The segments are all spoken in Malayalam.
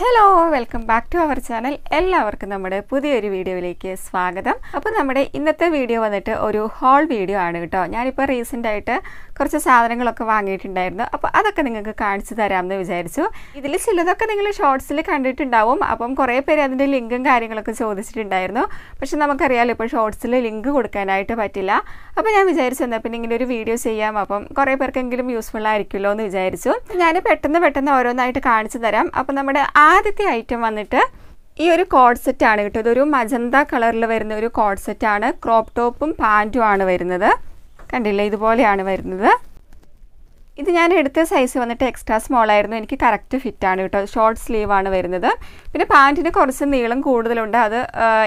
hello welcome back to our channel എല്ലാവർക്കും നമ്മുടെ പുതിയൊരു വീഡിയോയിലേക്ക് സ്വാഗതം അപ്പോൾ നമ്മുടെ ഇന്നത്തെ വീഡിയോ വന്നിട്ട് ഒരു ഹോൾ വീഡിയോ ആണ് കേട്ടോ ഞാനിപ്പോൾ റീസെൻ്റായിട്ട് കുറച്ച് സാധനങ്ങളൊക്കെ വാങ്ങിയിട്ടുണ്ടായിരുന്നു അപ്പോൾ അതൊക്കെ നിങ്ങൾക്ക് കാണിച്ചു തരാമെന്ന് വിചാരിച്ചു ഇതിൽ ചിലതൊക്കെ നിങ്ങൾ ഷോർട്സിൽ കണ്ടിട്ടുണ്ടാവും അപ്പം കുറേ പേര് അതിൻ്റെ ലിങ്കും കാര്യങ്ങളൊക്കെ ചോദിച്ചിട്ടുണ്ടായിരുന്നു പക്ഷെ നമുക്കറിയാമല്ലോ ഇപ്പോൾ ഷോർട്സിൽ ലിങ്ക് കൊടുക്കാനായിട്ട് പറ്റില്ല അപ്പോൾ ഞാൻ വിചാരിച്ചു എന്നാൽ പിന്നെ ഇങ്ങനെ ഒരു വീഡിയോ ചെയ്യാം അപ്പം കുറേ പേർക്കെങ്കിലും യൂസ്ഫുൾ ആയിരിക്കുമല്ലോ എന്ന് വിചാരിച്ചു ഞാൻ പെട്ടെന്ന് പെട്ടെന്ന് ഓരോന്നായിട്ട് കാണിച്ചു തരാം അപ്പം നമ്മുടെ ആദ്യത്തെ ഐറ്റം വന്നിട്ട് ഈ ഒരു കോഡ് ആണ് കേട്ടോ ഇതൊരു മജന്ത കളറിൽ വരുന്ന ഒരു കോഡ് ആണ് ക്രോപ്പ് ടോപ്പും പാൻറ്റും ആണ് വരുന്നത് കണ്ടില്ലേ ഇതുപോലെയാണ് വരുന്നത് ഇത് ഞാൻ എടുത്ത സൈസ് വന്നിട്ട് എക്സ്ട്രാ സ്മോൾ ആയിരുന്നു എനിക്ക് കറക്റ്റ് ആണ് കേട്ടോ ഷോർട്ട് സ്ലീവ് ആണ് വരുന്നത് പിന്നെ പാൻറ്റിന് കുറച്ച് നീളം കൂടുതലുണ്ട് അത്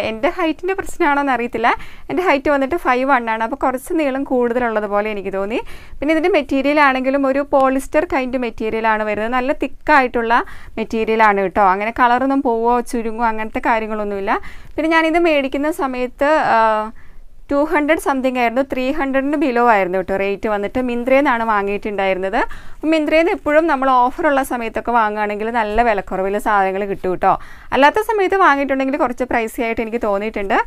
എൻ്റെ ഹൈറ്റിൻ്റെ പ്രശ്നമാണോ അറിയത്തില്ല എൻ്റെ ഹൈറ്റ് വന്നിട്ട് ഫൈവ് ആണ് അപ്പോൾ കുറച്ച് നീളം കൂടുതലുള്ളത് പോലെ എനിക്ക് തോന്നി പിന്നെ ഇതിൻ്റെ മെറ്റീരിയൽ ആണെങ്കിലും ഒരു പോളിസ്റ്റർ കൈൻഡ് മെറ്റീരിയൽ ആണ് വരുന്നത് നല്ല തിക്കായിട്ടുള്ള മെറ്റീരിയലാണ് കേട്ടോ അങ്ങനെ കളറൊന്നും പോവോ ചുരുങ്ങോ അങ്ങനത്തെ കാര്യങ്ങളൊന്നുമില്ല പിന്നെ ഞാനിത് മേടിക്കുന്ന സമയത്ത് ടു ഹൺഡ്രഡ് സംതിങ് ആയിരുന്നു ത്രീ ഹൺഡ്രഡിന് ബിലോ ആയിരുന്നു കേട്ടോ റേറ്റ് വന്നിട്ട് മിന്ത്രയെന്നാണ് വാങ്ങിയിട്ടുണ്ടായിരുന്നത് മിന്ത്രയിൽ നിന്ന് എപ്പോഴും നമ്മൾ ഓഫറുള്ള സമയത്തൊക്കെ വാങ്ങുകയാണെങ്കിൽ നല്ല വിലക്കുറവിൽ സാധനങ്ങൾ കിട്ടും കേട്ടോ അല്ലാത്ത സമയത്ത് വാങ്ങിയിട്ടുണ്ടെങ്കിൽ കുറച്ച് പ്രൈസി ആയിട്ട് എനിക്ക് തോന്നിയിട്ടുണ്ട്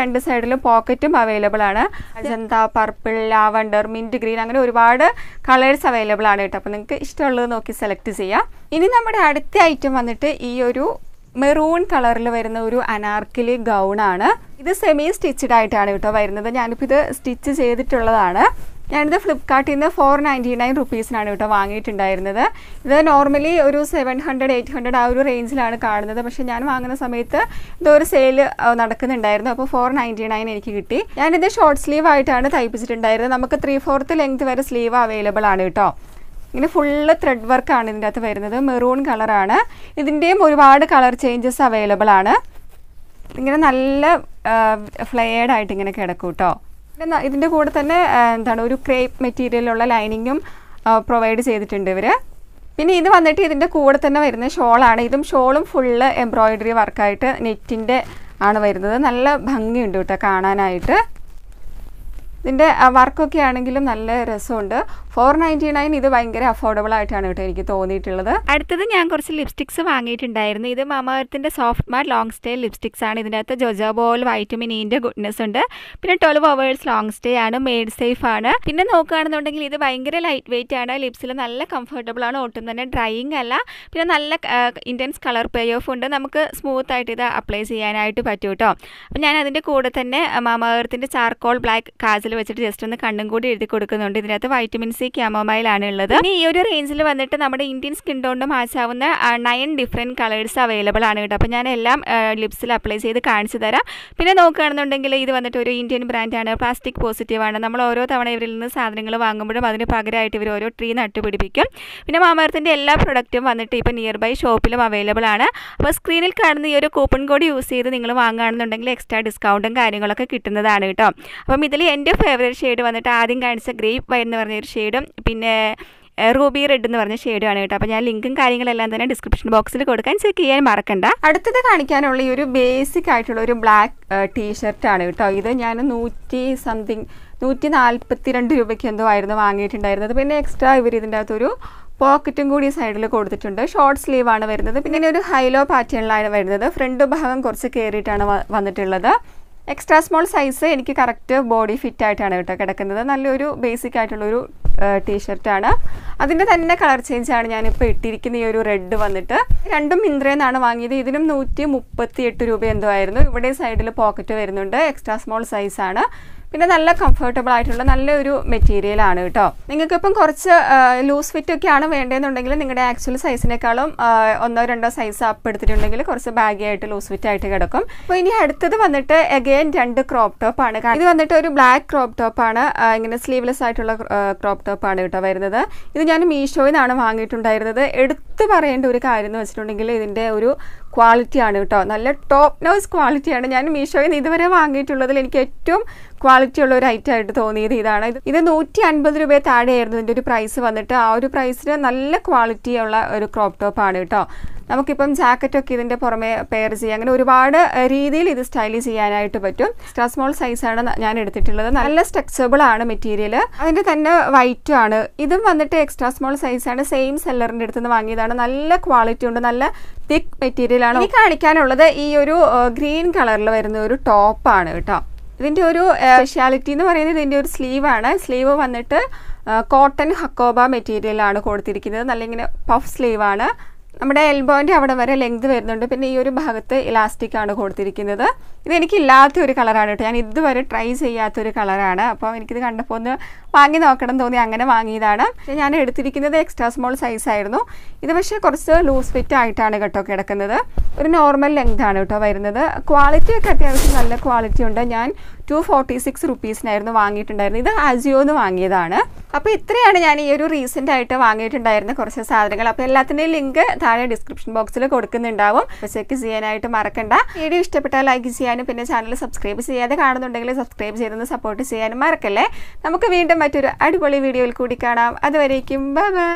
രണ്ട് സൈഡിലും പോക്കറ്റും അവൈലബിൾ ആണ് Ajanta purple lavender mint green അങ്ങനെ ഒരുപാട് കളേഴ്സ് അവൈലബിൾ ആണ് കേട്ടോ അപ്പോൾ നിങ്ങൾക്ക് ഇഷ്ടമുള്ളത് നോക്കി സെലക്ട് ചെയ്യാം ഇനി നമ്മുടെ അടുത്ത ഐറ്റം വന്നിട്ട് ഈ ഒരു മെറൂൺ കളറിൽ വരുന്ന ഒരു അനാർക്കിലി ഗൗണാണ് ഇത് സെമി സ്റ്റിച്ചഡ് ആയിട്ടാണ് കേട്ടോ വരുന്നത് ഞാനിപ്പോൾ ഇത് സ്റ്റിച്ച് ചെയ്തിട്ടുള്ളതാണ് ഞാനിത് ഫ്ലിപ്കാർട്ടിൽ നിന്ന് ഫോർ നയൻറ്റി നയൻ റുപ്പീസിനാണ് കേട്ടോ വാങ്ങിയിട്ടുണ്ടായിരുന്നത് ഇത് നോർമലി ഒരു സെവൻ ഹൺഡ്രഡ് എയ്റ്റ് ഹൺഡ്രഡ് ആ ഒരു റേഞ്ചിലാണ് കാണുന്നത് പക്ഷേ ഞാൻ വാങ്ങുന്ന സമയത്ത് ഇതൊരു സെയിൽ നടക്കുന്നുണ്ടായിരുന്നു അപ്പോൾ ഫോർ നയൻറ്റി നയൻ എനിക്ക് കിട്ടി ഞാനിത് ഷോർട്ട് സ്ലീവ് ആയിട്ടാണ് തയ്പ്പിച്ചിട്ടുണ്ടായിരുന്നത് നമുക്ക് ത്രീ ഫോർത്ത് ലെങ്ത് വരെ സ്ലീവ് അവൈലബിൾ ആണ് കേട്ടോ ഇങ്ങനെ ഫുള്ള് ത്രെഡ് വർക്കാണ് ഇതിൻ്റെ അകത്ത് വരുന്നത് മെറൂൺ കളറാണ് ഇതിൻ്റെയും ഒരുപാട് കളർ ചേഞ്ചസ് അവൈലബിൾ ആണ് ഇങ്ങനെ നല്ല ഫ്ലെയർഡ് ആയിട്ട് ഇങ്ങനെ കിടക്കും കേട്ടോ ഇതിൻ്റെ കൂടെ തന്നെ എന്താണ് ഒരു ക്രേപ്പ് മെറ്റീരിയലുള്ള ലൈനിങ്ങും പ്രൊവൈഡ് ചെയ്തിട്ടുണ്ട് ഇവർ പിന്നെ ഇത് വന്നിട്ട് ഇതിൻ്റെ കൂടെ തന്നെ വരുന്ന ഷോളാണ് ഇതും ഷോളും ഫുള്ള് എംബ്രോയിഡറി വർക്കായിട്ട് നെറ്റിൻ്റെ ആണ് വരുന്നത് നല്ല ഭംഗിയുണ്ട് കേട്ടോ കാണാനായിട്ട് ഇതിൻ്റെ വർക്കൊക്കെ ആണെങ്കിലും നല്ല രസമുണ്ട് ഫോർ നയൻറ്റി നയൻ ഇത് ഭയങ്കര അഫോർഡബിൾ ആയിട്ടാണ് കേട്ടോ എനിക്ക് തോന്നിയിട്ടുള്ളത് അടുത്തത് ഞാൻ കുറച്ച് ലിപ്സ്റ്റിക്സ് വാങ്ങിയിട്ടുണ്ടായിരുന്നു ഇത് മമർത്തിൻ്റെ സോഫ്റ്റ് മാർ ലോങ് സ്റ്റേ ലിപ്സ്റ്റിക്സ് ആണ് ഇതിൻ്റെ അകത്ത് ജൊജോബോൾ വൈറ്റമിൻ ഇൻ്റെ ഗുഡ്നെസ് ഉണ്ട് പിന്നെ ട്വൽവ് അവേഴ്സ് ലോങ് സ്റ്റേ ആണ് മെയ്ഡ് സേഫ് ആണ് പിന്നെ നോക്കുകയാണെന്നുണ്ടെങ്കിൽ ഇത് ഭയങ്കര ലൈറ്റ് വെയിറ്റ് ആണ് ലിപ്സിൽ നല്ല കംഫർട്ടബിൾ ആണ് ഒട്ടും തന്നെ ഡ്രൈയിങ് അല്ല പിന്നെ നല്ല ഇൻറ്റൻസ് കളർ പേ ഓഫ് ഉണ്ട് നമുക്ക് സ്മൂത്ത് ആയിട്ട് ഇത് അപ്ലൈ ചെയ്യാനായിട്ട് പറ്റും കേട്ടോ അപ്പം ഞാൻ അതിൻ്റെ കൂടെ തന്നെ മമർത്തിൻ്റെ ചാർക്കോൾ ബ്ലാക്ക് കാജൽ വെച്ചിട്ട് ജസ്റ്റ് ഒന്ന് കണ്ണും കൂടി എഴുതി കൊടുക്കുന്നുണ്ട് ഇതിനകത്ത് വൈറ്റമിൻ സി ആണ് ഉള്ളത് ഇനി ഈ ഒരു റേഞ്ചിൽ വന്നിട്ട് നമ്മുടെ ഇന്ത്യൻ സ്കിൻ ടോണിന് മാച്ച് ആവുന്ന നയൻ ഡിഫറെൻറ്റ് കളേഴ്സ് അവൈലബിൾ ആണ് കേട്ടോ അപ്പോൾ ഞാൻ എല്ലാം ലിപ്സിൽ അപ്ലൈ ചെയ്ത് കാണിച്ചു തരാം പിന്നെ നോക്കുകയാണെന്നുണ്ടെങ്കിൽ ഇത് വന്നിട്ട് ഒരു ഇന്ത്യൻ ബ്രാൻഡാണ് പ്ലാസ്റ്റിക് പോസിറ്റീവ് ആണ് നമ്മൾ ഓരോ തവണ ഇവരിൽ നിന്ന് സാധനങ്ങൾ വാങ്ങുമ്പോഴും അതിന് പകരമായിട്ട് ഇവർ ഓരോ ട്രീ നട്ടുപിടിപ്പിക്കും പിന്നെ മാമർത്തിൻ്റെ എല്ലാ പ്രൊഡക്റ്റും വന്നിട്ട് ഇപ്പോൾ നിയർ ബൈ ഷോപ്പിലും അവൈലബിൾ ആണ് അപ്പോൾ സ്ക്രീനിൽ കാണുന്ന ഈ ഒരു കൂപ്പൺ കോഡ് യൂസ് ചെയ്ത് നിങ്ങൾ വാങ്ങുകയാണെന്നുണ്ടെങ്കിൽ എക്സ്ട്രാ ഡിസ്കൗണ്ടും കാര്യങ്ങളൊക്കെ കിട്ടുന്നതാണ് കേട്ടോ അപ്പം ഇതിൽ എൻ്റെ ഫേവറേറ്റ് ഷെയ്ഡ് വന്നിട്ട് ആദ്യം കാണിച്ച ഗ്രേപ്പ് വൈൻ എന്ന് പറഞ്ഞൊരു ഷെയ്ഡും പിന്നെ റൂബി റെഡ് എന്ന് പറഞ്ഞ ആണ് കേട്ടോ അപ്പോൾ ഞാൻ ലിങ്കും കാര്യങ്ങളെല്ലാം തന്നെ ഡിസ്ക്രിപ്ഷൻ ബോക്സിൽ കൊടുക്കാൻ ചെക്ക് ചെയ്യാൻ മറക്കണ്ട അടുത്തത് കാണിക്കാനുള്ള ഈ ഒരു ബേസിക് ആയിട്ടുള്ള ഒരു ബ്ലാക്ക് ആണ് കേട്ടോ ഇത് ഞാൻ നൂറ്റി സംതിങ് നൂറ്റി നാൽപ്പത്തി രണ്ട് രൂപയ്ക്ക് എന്തോ ആയിരുന്നു വാങ്ങിയിട്ടുണ്ടായിരുന്നത് പിന്നെ എക്സ്ട്രാ ഇവർ ഇതിൻ്റെ അകത്തൊരു പോക്കറ്റും കൂടി സൈഡിൽ കൊടുത്തിട്ടുണ്ട് ഷോർട്ട് സ്ലീവ് ആണ് വരുന്നത് പിന്നെ ഒരു ഹൈലോ പാറ്റേണിലാണ് വരുന്നത് ഫ്രണ്ട് ഭാഗം കുറച്ച് കയറിയിട്ടാണ് വന്നിട്ടുള്ളത് എക്സ്ട്രാ സ്മോൾ സൈസ് എനിക്ക് കറക്റ്റ് ബോഡി ഫിറ്റ് ആയിട്ടാണ് കേട്ടോ കിടക്കുന്നത് നല്ലൊരു ബേസിക് ആയിട്ടുള്ളൊരു ടീഷർട്ടാണ് അതിൻ്റെ തന്നെ കളർ ചേഞ്ചാണ് ഞാനിപ്പോൾ ഇട്ടിരിക്കുന്ന ഈ ഒരു റെഡ് വന്നിട്ട് രണ്ടും മിന്ത്രയെന്നാണ് വാങ്ങിയത് ഇതിനും നൂറ്റി മുപ്പത്തി എട്ട് രൂപ എന്തോ ആയിരുന്നു ഇവിടെ സൈഡിൽ പോക്കറ്റ് വരുന്നുണ്ട് എക്സ്ട്രാ സ്മോൾ സൈസാണ് പിന്നെ നല്ല കംഫർട്ടബിൾ ആയിട്ടുള്ള നല്ലൊരു മെറ്റീരിയൽ ആണ് കേട്ടോ ഇപ്പം കുറച്ച് ലൂസ് ഫിറ്റ് ഒക്കെയാണ് വേണ്ടതെന്നുണ്ടെങ്കിൽ നിങ്ങളുടെ ആക്ച്വൽ സൈസിനേക്കാളും ഒന്നോ രണ്ടോ സൈസ് അപ്പ് എടുത്തിട്ടുണ്ടെങ്കിൽ കുറച്ച് ബാഗി ആയിട്ട് ലൂസ് ഫിറ്റ് ആയിട്ട് കിടക്കും അപ്പോൾ ഇനി അടുത്തത് വന്നിട്ട് എഗെയിൻ രണ്ട് ക്രോപ്പ് ടോപ്പ് ആണ് ഇത് വന്നിട്ട് ഒരു ബ്ലാക്ക് ക്രോപ്പ് ടോപ്പ് ആണ് ഇങ്ങനെ സ്ലീവ്ലെസ് ആയിട്ടുള്ള ക്രോപ്പ് ടോപ്പ് ആണ് കേട്ടോ വരുന്നത് ഇത് ഞാൻ മീഷോയിൽ നിന്നാണ് വാങ്ങിയിട്ടുണ്ടായിരുന്നത് എടുത്ത് എടുത്തു പറയേണ്ട ഒരു കാര്യം എന്ന് വെച്ചിട്ടുണ്ടെങ്കിൽ ഇതിൻ്റെ ഒരു ക്വാളിറ്റിയാണ് കേട്ടോ നല്ല ടോപ്പ് നോസ് ക്വാളിറ്റിയാണ് ഞാൻ മീഷോയിൽ നിന്ന് ഇതുവരെ വാങ്ങിയിട്ടുള്ളതിൽ എനിക്ക് ഏറ്റവും ക്വാളിറ്റി ഉള്ള ഒരു ഐറ്റം ആയിട്ട് തോന്നിയത് ഇതാണ് ഇത് നൂറ്റി അൻപത് രൂപയെ താഴെയായിരുന്നു ഇതിൻ്റെ ഒരു പ്രൈസ് വന്നിട്ട് ആ ഒരു പ്രൈസിന് നല്ല ക്വാളിറ്റി ഉള്ള ഒരു ക്രോപ്പ് ടോപ്പാണ് കേട്ടോ നമുക്കിപ്പം ജാക്കറ്റൊക്കെ ഇതിൻ്റെ പുറമെ പെയർ ചെയ്യാം അങ്ങനെ ഒരുപാട് രീതിയിൽ ഇത് സ്റ്റൈൽ ചെയ്യാനായിട്ട് പറ്റും എക്സ്ട്രാ മോൾ സൈസാണ് ഞാൻ എടുത്തിട്ടുള്ളത് നല്ല സ്ട്രെച്ചബിൾ ആണ് മെറ്റീരിയൽ അതിൻ്റെ തന്നെ വൈറ്റും ആണ് ഇതും വന്നിട്ട് എക്സ്ട്രാ സ്മോൾ സൈസാണ് സെയിം സെല്ലറിൻ്റെ അടുത്ത് നിന്ന് വാങ്ങിയതാണ് നല്ല ക്വാളിറ്റി ഉണ്ട് നല്ല തിക്ക് മെറ്റീരിയലാണ് ഈ കാണിക്കാനുള്ളത് ഈ ഒരു ഗ്രീൻ കളറിൽ വരുന്ന ഒരു ടോപ്പാണ് കേട്ടോ ഇതിൻ്റെ ഒരു സ്പെഷ്യാലിറ്റി എന്ന് പറയുന്നത് ഇതിൻ്റെ ഒരു സ്ലീവാണ് സ്ലീവ് വന്നിട്ട് കോട്ടൺ ഹക്കോബ മെറ്റീരിയലാണ് കൊടുത്തിരിക്കുന്നത് നല്ല ഇങ്ങനെ പഫ് സ്ലീവാണ് നമ്മുടെ എൽബോൻ്റെ അവിടെ വരെ ലെങ്ത് വരുന്നുണ്ട് പിന്നെ ഈ ഒരു ഭാഗത്ത് ഇലാസ്റ്റിക് ആണ് കൊടുത്തിരിക്കുന്നത് ഇത് എനിക്കില്ലാത്ത ഒരു കളറാണ് കേട്ടോ ഞാൻ ഇതുവരെ ട്രൈ ചെയ്യാത്തൊരു കളറാണ് അപ്പോൾ എനിക്കിത് കണ്ടപ്പോൾ ഒന്ന് വാങ്ങി നോക്കണം തോന്നി അങ്ങനെ വാങ്ങിയതാണ് ഞാൻ എടുത്തിരിക്കുന്നത് എക്സ്ട്രാ സ്മോൾ സൈസ് ആയിരുന്നു ഇത് പക്ഷേ കുറച്ച് ലൂസ് ഫിറ്റ് ആയിട്ടാണ് കേട്ടോ കിടക്കുന്നത് ഒരു നോർമൽ ലെങ്ത് ആണ് കേട്ടോ വരുന്നത് ക്വാളിറ്റി ഒക്കെ അത്യാവശ്യം നല്ല ക്വാളിറ്റി ഉണ്ട് ഞാൻ ടു ഫോർട്ടി സിക്സ് റുപ്പീസിനായിരുന്നു വാങ്ങിയിട്ടുണ്ടായിരുന്നത് ഇത് അജിയോന്ന് വാങ്ങിയതാണ് അപ്പോൾ ഇത്രയാണ് ഞാൻ ഈ ഒരു റീസെൻ്റ് ആയിട്ട് വാങ്ങിയിട്ടുണ്ടായിരുന്ന കുറച്ച് സാധനങ്ങൾ അപ്പോൾ എല്ലാത്തിൻ്റെയും ലിങ്ക് താഴെ ഡിസ്ക്രിപ്ഷൻ ബോക്സിൽ കൊടുക്കുന്നുണ്ടാവും ചെക്ക് ചെയ്യാനായിട്ട് മറക്കണ്ട വീഡിയോ ഇഷ്ടപ്പെട്ടാൽ ലൈക്ക് ചെയ്യാനും പിന്നെ ചാനൽ സബ്സ്ക്രൈബ് ചെയ്യാതെ കാണുന്നുണ്ടെങ്കിൽ സബ്സ്ക്രൈബ് ചെയ്തൊന്ന് സപ്പോർട്ട് ചെയ്യാനും മറക്കല്ലേ നമുക്ക് വീണ്ടും മറ്റൊരു അടിപൊളി വീഡിയോയിൽ കൂടി കാണാം അതുവരേക്കും ബൈ